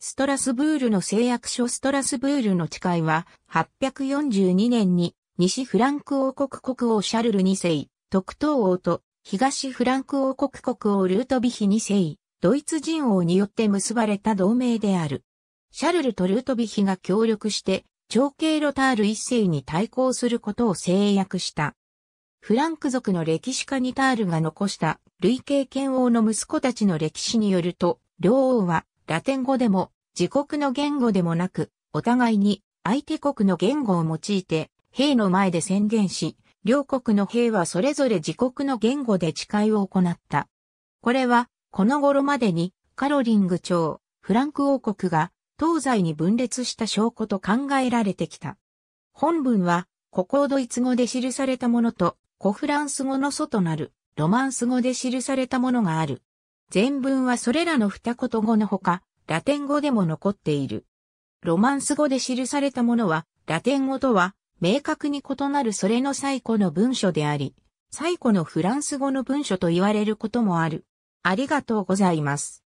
ストラスブールの誓約書ストラスブールの誓いは、842年に西フランク王国国王シャルル2世、特等王と東フランク王国国王ルートビヒ2世、ドイツ人王によって結ばれた同盟である。シャルルとルートビヒが協力して、長兄ロタール1世に対抗することを制約した。フランク族の歴史家にタールが残した累計剣王の息子たちの歴史によると、両王はラテン語でも自国の言語でもなく、お互いに相手国の言語を用いて、兵の前で宣言し、両国の兵はそれぞれ自国の言語で誓いを行った。これは、この頃までにカロリング朝、フランク王国が東西に分裂した証拠と考えられてきた。本文は、古今ドイツ語で記されたものと、古フランス語の祖となる、ロマンス語で記されたものがある。全文はそれらの二言語のほか、ラテン語でも残っている。ロマンス語で記されたものは、ラテン語とは明確に異なるそれの最古の文書であり、最古のフランス語の文書と言われることもある。ありがとうございます。